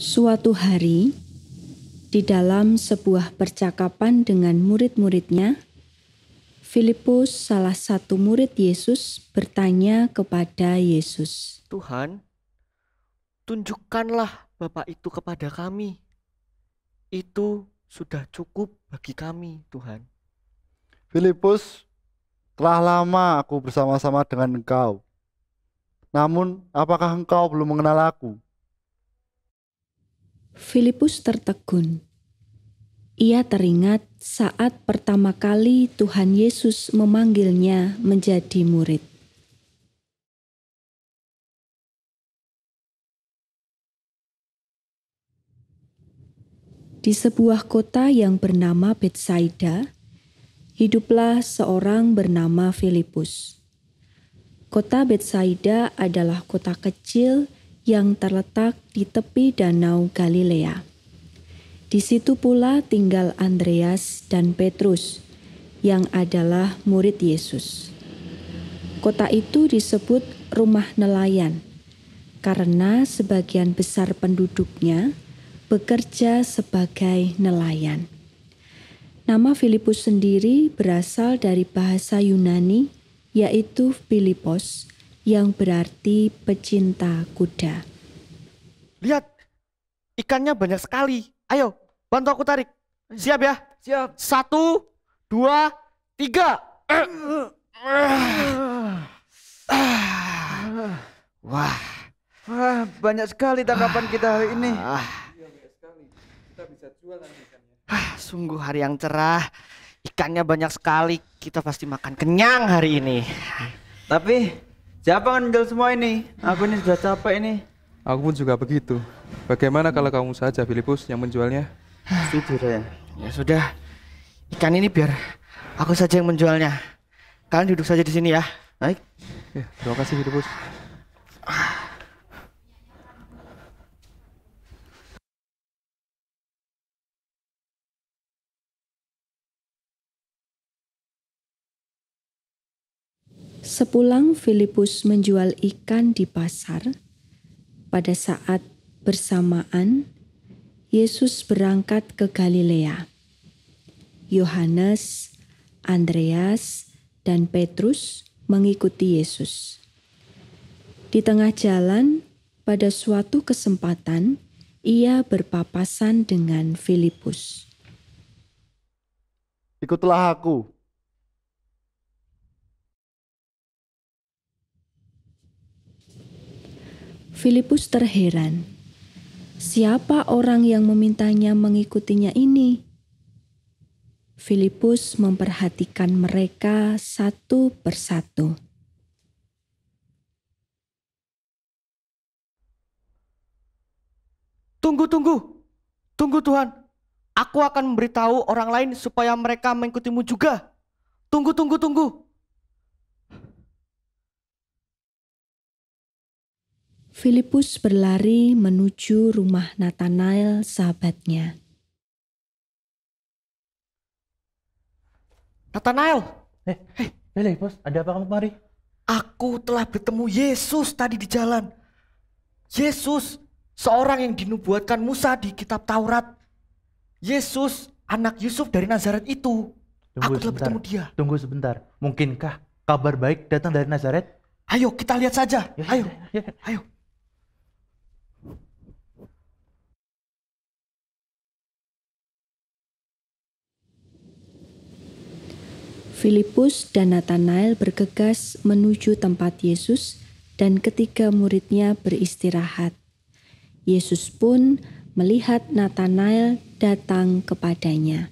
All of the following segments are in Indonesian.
Suatu hari, di dalam sebuah percakapan dengan murid-muridnya, Filipus, salah satu murid Yesus, bertanya kepada Yesus, "Tuhan, tunjukkanlah Bapak itu kepada kami. Itu sudah cukup bagi kami, Tuhan." Filipus, telah lama aku bersama-sama dengan engkau. Namun, apakah engkau belum mengenal aku? Filipus tertegun. Ia teringat saat pertama kali Tuhan Yesus memanggilnya menjadi murid. Di sebuah kota yang bernama Betsaida, hiduplah seorang bernama Filipus. Kota Betsaida adalah kota kecil yang terletak di tepi danau Galilea. Di situ pula tinggal Andreas dan Petrus, yang adalah murid Yesus. Kota itu disebut rumah nelayan karena sebagian besar penduduknya bekerja sebagai nelayan. Nama Filipus sendiri berasal dari bahasa Yunani, yaitu Filipos, yang berarti pecinta kuda. Lihat, ikannya banyak sekali. Ayo, bantu aku tarik. Siap ya? Siap. Satu, dua, tiga. Wah. banyak sekali tangkapan kita hari ini. Ah. Ah, sungguh hari yang cerah. Ikannya banyak sekali. Kita pasti makan kenyang hari ini. Tapi Siapa yang ngendel semua ini? Aku ini sudah capek ini. Aku pun juga begitu. Bagaimana kalau kamu saja Filipus yang menjualnya? Setuju ya. Ya sudah. Ikan ini biar aku saja yang menjualnya. Kalian duduk saja di sini ya. Baik. Ya, terima kasih Filipus. Sepulang Filipus menjual ikan di pasar, pada saat bersamaan Yesus berangkat ke Galilea. Yohanes, Andreas, dan Petrus mengikuti Yesus. Di tengah jalan, pada suatu kesempatan, ia berpapasan dengan Filipus. Ikutlah aku, Filipus terheran. Siapa orang yang memintanya mengikutinya ini? Filipus memperhatikan mereka satu persatu. Tunggu, tunggu, tunggu Tuhan. Aku akan memberitahu orang lain supaya mereka mengikutimu juga. Tunggu, tunggu, tunggu. Filipus berlari menuju rumah Nathanael sahabatnya. Nathanael! Eh, hey, eh, Filipus, ada apa kamu kemari? Aku telah bertemu Yesus tadi di jalan. Yesus, seorang yang dinubuatkan Musa di kitab Taurat. Yesus, anak Yusuf dari Nazaret itu. Tunggu aku sebentar. telah bertemu dia. Tunggu sebentar. Mungkinkah kabar baik datang dari Nazaret? Ayo kita lihat saja. Ya, ya, ayo. Ya, ayo. Filipus dan Nathanael bergegas menuju tempat Yesus dan ketiga muridnya beristirahat. Yesus pun melihat Nathanael datang kepadanya.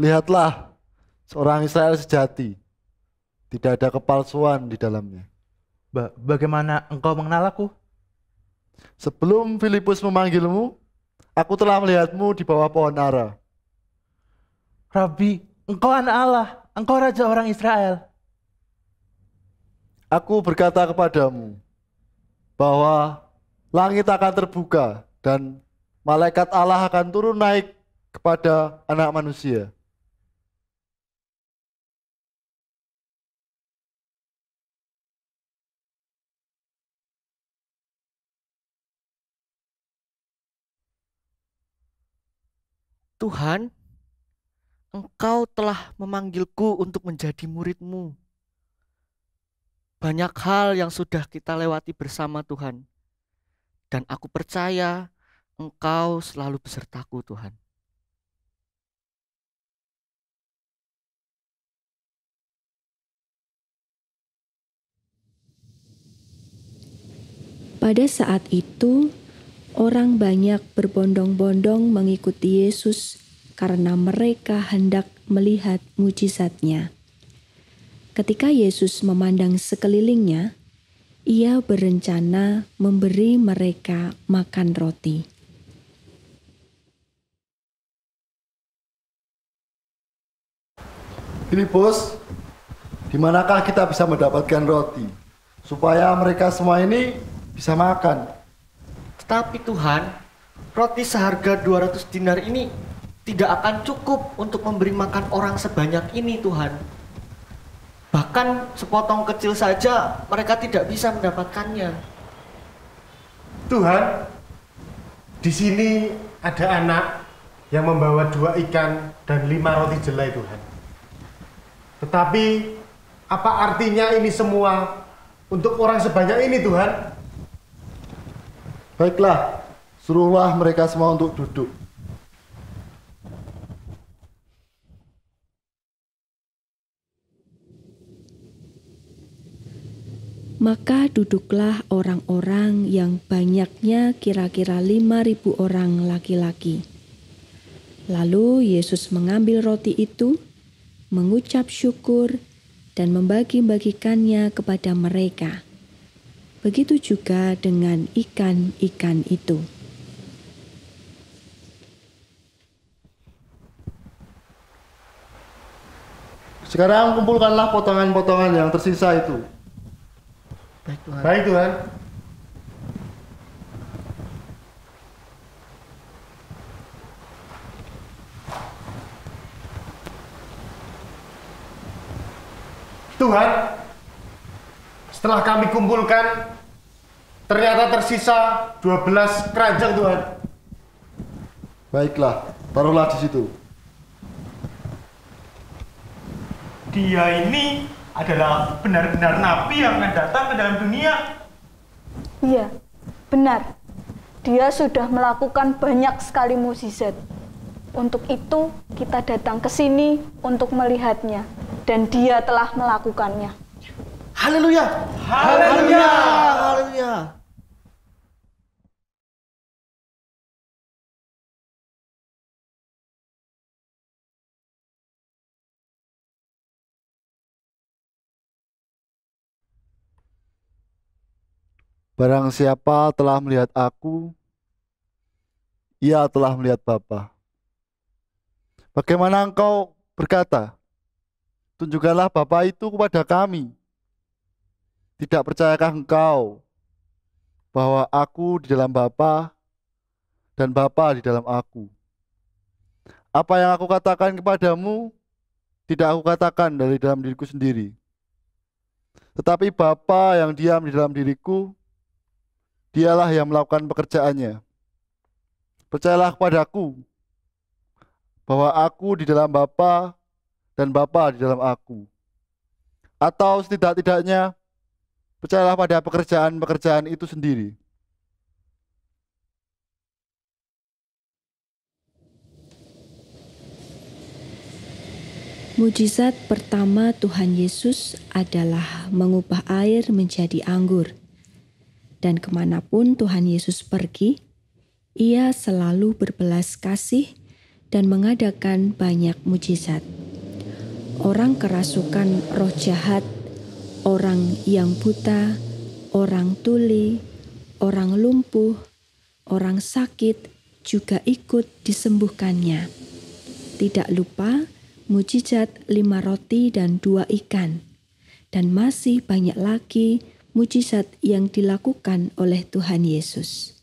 Lihatlah seorang Israel sejati, tidak ada kepalsuan di dalamnya. Ba bagaimana engkau mengenal aku? Sebelum Filipus memanggilmu, aku telah melihatmu di bawah pohon ara. Rabi, engkau anak Allah, engkau raja orang Israel. Aku berkata kepadamu bahwa langit akan terbuka dan malaikat Allah akan turun naik kepada anak manusia. Tuhan, Engkau telah memanggilku untuk menjadi muridmu. Banyak hal yang sudah kita lewati bersama Tuhan. Dan aku percaya Engkau selalu besertaku Tuhan. Pada saat itu, Orang banyak berbondong-bondong mengikuti Yesus karena mereka hendak melihat mujizatnya. Ketika Yesus memandang sekelilingnya, ia berencana memberi mereka makan roti. Filipus, di manakah kita bisa mendapatkan roti supaya mereka semua ini bisa makan? Tapi Tuhan, roti seharga 200 dinar ini tidak akan cukup untuk memberi makan orang sebanyak ini Tuhan. Bahkan sepotong kecil saja mereka tidak bisa mendapatkannya. Tuhan, di sini ada anak yang membawa dua ikan dan lima roti jelai Tuhan. Tetapi apa artinya ini semua untuk orang sebanyak ini Tuhan? Baiklah, suruhlah mereka semua untuk duduk. Maka duduklah orang-orang yang banyaknya kira-kira lima ribu orang laki-laki. Lalu Yesus mengambil roti itu, mengucap syukur, dan membagi-bagikannya kepada mereka. Begitu juga dengan ikan-ikan itu. Sekarang kumpulkanlah potongan-potongan yang tersisa itu. Baik Tuhan. Baik Tuhan. Tuhan, setelah kami kumpulkan, ternyata tersisa 12 keranjang Tuhan. Baiklah, taruhlah di situ. Dia ini adalah benar-benar nabi yang akan datang ke dalam dunia. Iya, benar. Dia sudah melakukan banyak sekali mukjizat. Untuk itu, kita datang ke sini untuk melihatnya, dan dia telah melakukannya. Haleluya. Haleluya. Haleluya. Barang siapa telah melihat aku, ia telah melihat Bapa. Bagaimana engkau berkata, tunjukkanlah Bapa itu kepada kami, tidak percayakah engkau bahwa aku di dalam Bapa dan Bapa di dalam aku? Apa yang aku katakan kepadamu tidak aku katakan dari dalam diriku sendiri. Tetapi Bapa yang diam di dalam diriku, dialah yang melakukan pekerjaannya. Percayalah kepadaku bahwa aku di dalam Bapa dan Bapa di dalam aku. Atau setidak-tidaknya Percayalah pada pekerjaan-pekerjaan itu sendiri. Mujizat pertama Tuhan Yesus adalah mengubah air menjadi anggur. Dan kemanapun Tuhan Yesus pergi, ia selalu berbelas kasih dan mengadakan banyak mujizat. Orang kerasukan roh jahat orang yang buta, orang tuli, orang lumpuh, orang sakit juga ikut disembuhkannya. Tidak lupa mujizat lima roti dan dua ikan, dan masih banyak lagi mujizat yang dilakukan oleh Tuhan Yesus.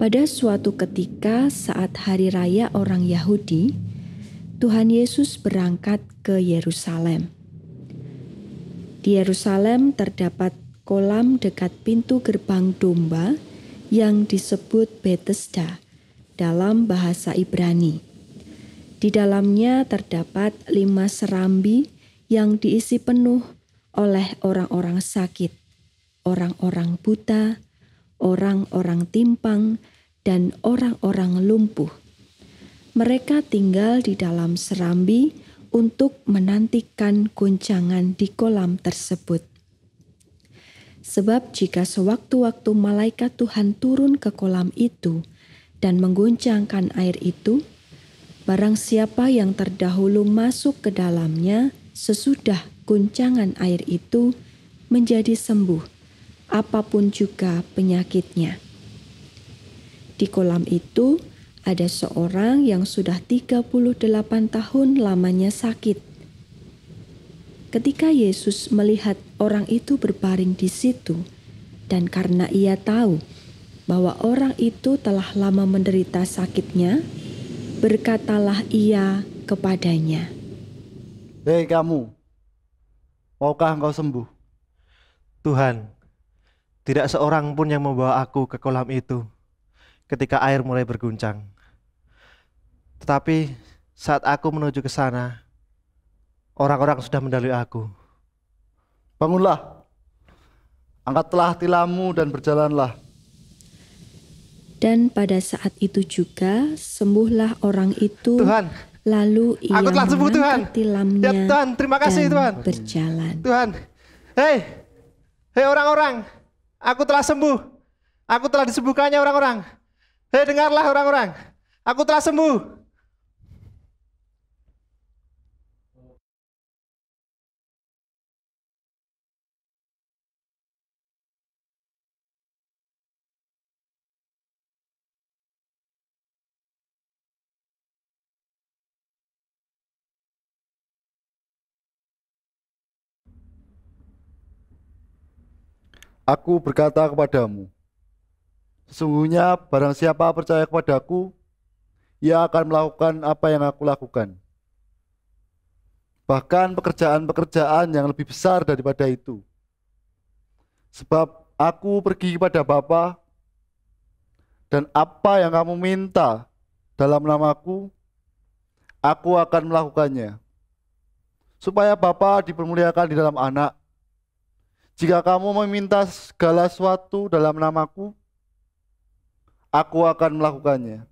Pada suatu ketika, saat hari raya orang Yahudi, Tuhan Yesus berangkat ke Yerusalem di Yerusalem terdapat kolam dekat pintu gerbang domba yang disebut Bethesda dalam bahasa Ibrani. Di dalamnya terdapat lima serambi yang diisi penuh oleh orang-orang sakit, orang-orang buta, orang-orang timpang, dan orang-orang lumpuh. Mereka tinggal di dalam serambi untuk menantikan guncangan di kolam tersebut. Sebab jika sewaktu-waktu malaikat Tuhan turun ke kolam itu dan mengguncangkan air itu, barang siapa yang terdahulu masuk ke dalamnya sesudah guncangan air itu menjadi sembuh, apapun juga penyakitnya. Di kolam itu, ada seorang yang sudah 38 tahun lamanya sakit. Ketika Yesus melihat orang itu berbaring di situ, dan karena ia tahu bahwa orang itu telah lama menderita sakitnya, berkatalah ia kepadanya, "Hei kamu, maukah engkau sembuh?" "Tuhan, tidak seorang pun yang membawa aku ke kolam itu." ketika air mulai berguncang. Tetapi saat aku menuju ke sana, orang-orang sudah mendalui aku. Bangunlah, angkatlah tilammu dan berjalanlah. Dan pada saat itu juga sembuhlah orang itu. Tuhan, lalu ia aku telah sembuh Tuhan. Tilamnya ya, Tuhan, terima kasih dan Tuhan. Berjalan. Tuhan, hei, hei orang-orang, aku telah sembuh. Aku telah disembuhkannya orang-orang. Hei dengarlah orang-orang, aku telah sembuh. Aku berkata kepadamu, Sesungguhnya barang siapa percaya kepadaku, ia akan melakukan apa yang aku lakukan. Bahkan pekerjaan-pekerjaan yang lebih besar daripada itu. Sebab aku pergi kepada Bapa dan apa yang kamu minta dalam namaku, aku akan melakukannya. Supaya Bapa dipermuliakan di dalam anak. Jika kamu meminta segala sesuatu dalam namaku, aku akan melakukannya.